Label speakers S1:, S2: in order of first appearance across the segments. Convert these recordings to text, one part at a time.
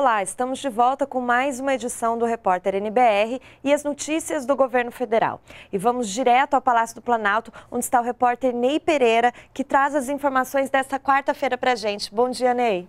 S1: Olá, estamos de volta com mais uma edição do Repórter NBR e as notícias do governo federal. E vamos direto ao Palácio do Planalto, onde está o repórter Ney Pereira, que traz as informações desta quarta-feira para a gente. Bom dia, Ney.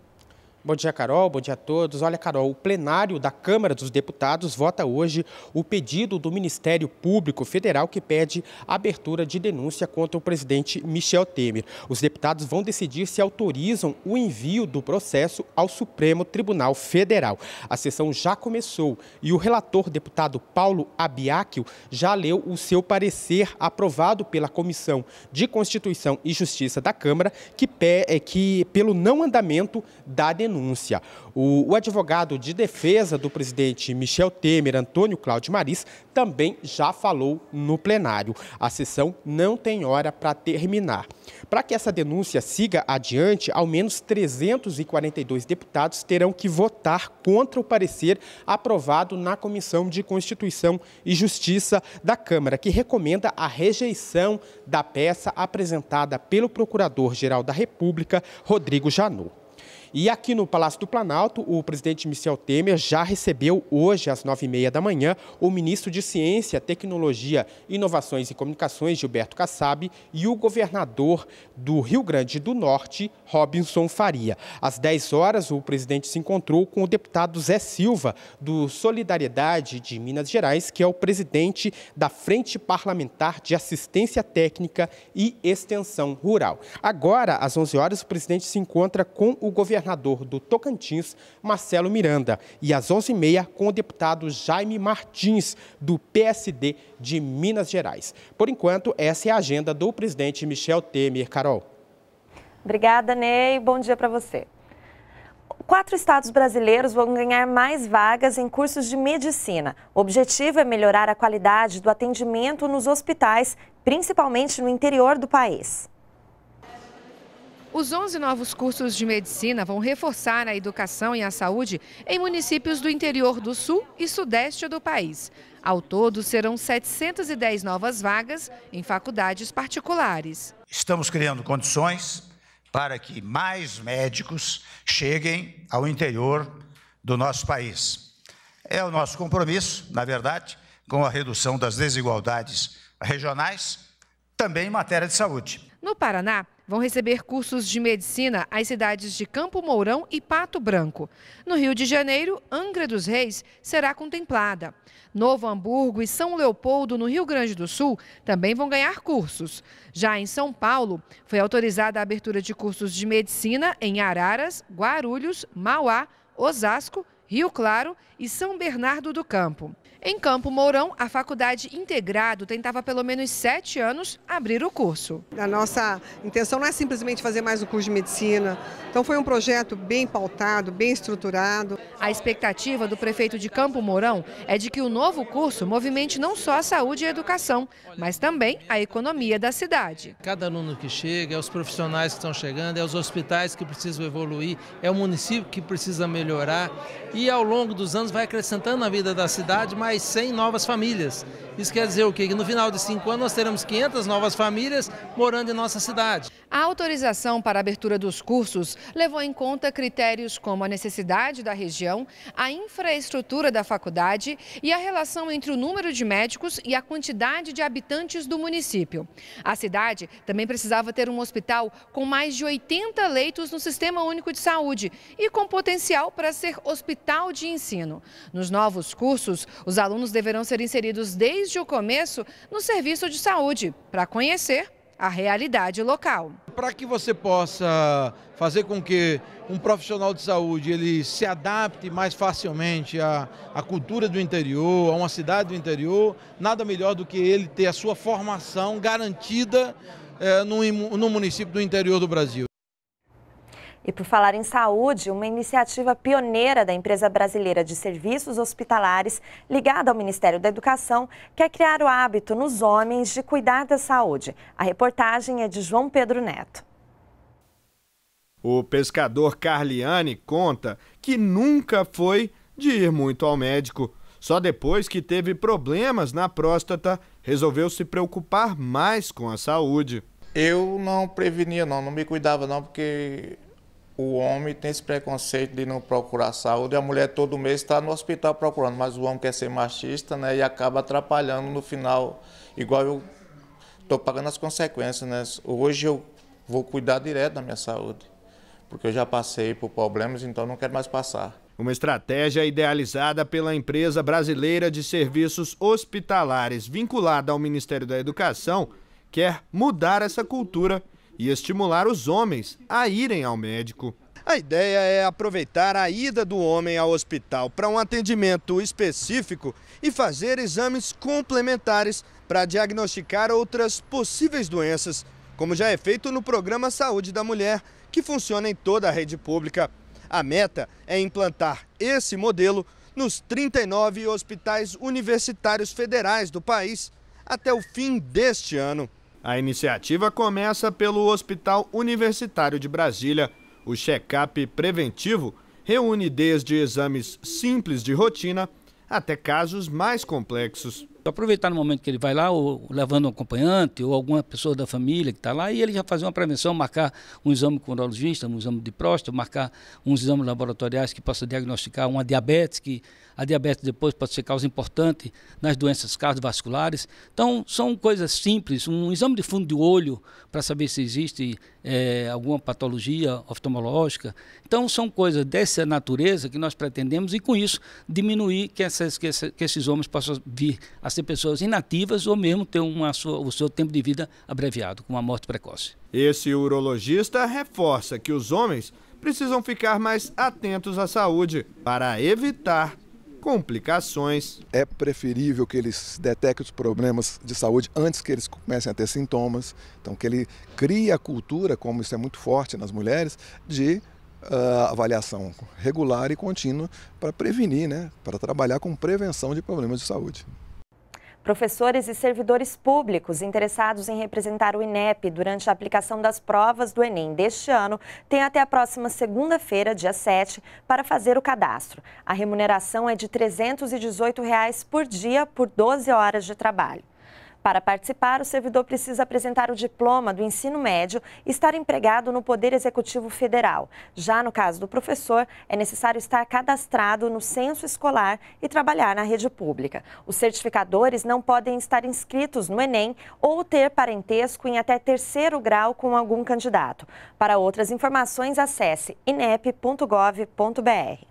S2: Bom dia, Carol. Bom dia a todos. Olha, Carol, o plenário da Câmara dos Deputados vota hoje o pedido do Ministério Público Federal que pede abertura de denúncia contra o presidente Michel Temer. Os deputados vão decidir se autorizam o envio do processo ao Supremo Tribunal Federal. A sessão já começou e o relator deputado Paulo Abiáquio já leu o seu parecer aprovado pela Comissão de Constituição e Justiça da Câmara que, pé, eh, que pelo não andamento da denúncia denúncia. O, o advogado de defesa do presidente Michel Temer, Antônio Cláudio Maris, também já falou no plenário. A sessão não tem hora para terminar. Para que essa denúncia siga adiante, ao menos 342 deputados terão que votar contra o parecer aprovado na Comissão de Constituição e Justiça da Câmara, que recomenda a rejeição da peça apresentada pelo Procurador-Geral da República, Rodrigo Janot. E aqui no Palácio do Planalto, o presidente Michel Temer já recebeu hoje, às nove e meia da manhã, o ministro de Ciência, Tecnologia, Inovações e Comunicações, Gilberto Kassab, e o governador do Rio Grande do Norte, Robinson Faria. Às dez horas, o presidente se encontrou com o deputado Zé Silva, do Solidariedade de Minas Gerais, que é o presidente da Frente Parlamentar de Assistência Técnica e Extensão Rural. Agora, às onze horas, o presidente se encontra com o governador governador do Tocantins, Marcelo Miranda, e às 11h30 com o deputado Jaime Martins, do PSD de Minas Gerais. Por enquanto, essa é a agenda do presidente Michel Temer. Carol.
S1: Obrigada, Ney. Bom dia para você. Quatro estados brasileiros vão ganhar mais vagas em cursos de medicina. O objetivo é melhorar a qualidade do atendimento nos hospitais, principalmente no interior do país.
S3: Os 11 novos cursos de medicina vão reforçar a educação e a saúde em municípios do interior do sul e sudeste do país. Ao todo, serão 710 novas vagas em faculdades particulares.
S4: Estamos criando condições para que mais médicos cheguem ao interior do nosso país. É o nosso compromisso, na verdade, com a redução das desigualdades regionais, também em matéria de saúde.
S3: No Paraná, vão receber cursos de medicina as cidades de Campo Mourão e Pato Branco. No Rio de Janeiro, Angra dos Reis será contemplada. Novo Hamburgo e São Leopoldo, no Rio Grande do Sul, também vão ganhar cursos. Já em São Paulo, foi autorizada a abertura de cursos de medicina em Araras, Guarulhos, Mauá, Osasco Rio Claro e São Bernardo do Campo. Em Campo Mourão, a Faculdade Integrado tentava pelo menos sete anos abrir o curso. A nossa intenção não é simplesmente fazer mais um curso de medicina, então foi um projeto bem pautado, bem estruturado. A expectativa do prefeito de Campo Mourão é de que o novo curso movimente não só a saúde e a educação, mas também a economia da
S1: cidade. Cada aluno que chega, é os profissionais que estão chegando, é os hospitais que precisam evoluir, é o município que precisa melhorar e e ao longo dos anos vai acrescentando na vida da cidade mais 100 novas famílias. Isso quer dizer o quê? Que no final de cinco anos nós teremos 500 novas famílias morando em nossa cidade.
S3: A autorização para a abertura dos cursos levou em conta critérios como a necessidade da região, a infraestrutura da faculdade e a relação entre o número de médicos e a quantidade de habitantes do município. A cidade também precisava ter um hospital com mais de 80 leitos no Sistema Único de Saúde e com potencial para ser hospital de ensino. Nos novos cursos, os alunos deverão ser inseridos desde o começo no serviço de saúde, para conhecer a realidade local.
S4: Para que você possa fazer com que um profissional de saúde ele se adapte mais facilmente à, à cultura do interior, a uma cidade do interior, nada melhor do que ele ter a sua formação garantida é, no, no município do interior do Brasil.
S1: E por falar em saúde, uma iniciativa pioneira da empresa brasileira de serviços hospitalares, ligada ao Ministério da Educação, quer criar o hábito nos homens de cuidar da saúde. A reportagem é de João Pedro Neto.
S4: O pescador Carliane conta que nunca foi de ir muito ao médico. Só depois que teve problemas na próstata, resolveu se preocupar mais com a saúde. Eu não prevenia não, não me cuidava não, porque o homem tem esse preconceito de não procurar saúde, a mulher todo mês está no hospital procurando, mas o homem quer ser machista, né? E acaba atrapalhando no final, igual eu estou pagando as consequências, né? Hoje eu vou cuidar direto da minha saúde, porque eu já passei por problemas, então não quero mais passar. Uma estratégia idealizada pela empresa brasileira de serviços hospitalares, vinculada ao Ministério da Educação, quer mudar essa cultura e estimular os homens a irem ao médico. A ideia é aproveitar a ida do homem ao hospital para um atendimento específico e fazer exames complementares para diagnosticar outras possíveis doenças, como já é feito no programa Saúde da Mulher, que funciona em toda a rede pública. A meta é implantar esse modelo nos 39 hospitais universitários federais do país até o fim deste ano. A iniciativa começa pelo Hospital Universitário de Brasília. O check-up preventivo reúne desde exames simples de rotina até casos mais complexos. Então, aproveitar no momento que ele vai lá, ou levando um acompanhante, ou alguma pessoa da família que está lá, e ele já fazer uma prevenção, marcar um exame com o urologista, um exame de próstata, marcar uns exames laboratoriais que possa diagnosticar uma diabetes, que a diabetes depois pode ser causa importante nas doenças cardiovasculares. Então, são coisas simples, um exame de fundo de olho para saber se existe é, alguma patologia oftalmológica. Então, são coisas dessa natureza que nós pretendemos, e com isso diminuir que, essas, que, essa, que esses homens possam vir a ser pessoas inativas ou mesmo ter uma sua, o seu tempo de vida abreviado, com uma morte precoce. Esse urologista reforça que os homens precisam ficar mais atentos à saúde para evitar complicações. É preferível que eles detectem os problemas de saúde antes que eles comecem a ter sintomas. Então, que ele crie a cultura, como isso é muito forte nas mulheres, de uh, avaliação regular e contínua para prevenir, né? para trabalhar com prevenção de problemas de saúde.
S1: Professores e servidores públicos interessados em representar o INEP durante a aplicação das provas do Enem deste ano têm até a próxima segunda-feira, dia 7, para fazer o cadastro. A remuneração é de R$ 318 reais por dia por 12 horas de trabalho. Para participar, o servidor precisa apresentar o diploma do ensino médio e estar empregado no Poder Executivo Federal. Já no caso do professor, é necessário estar cadastrado no censo escolar e trabalhar na rede pública. Os certificadores não podem estar inscritos no Enem ou ter parentesco em até terceiro grau com algum candidato. Para outras informações, acesse inep.gov.br.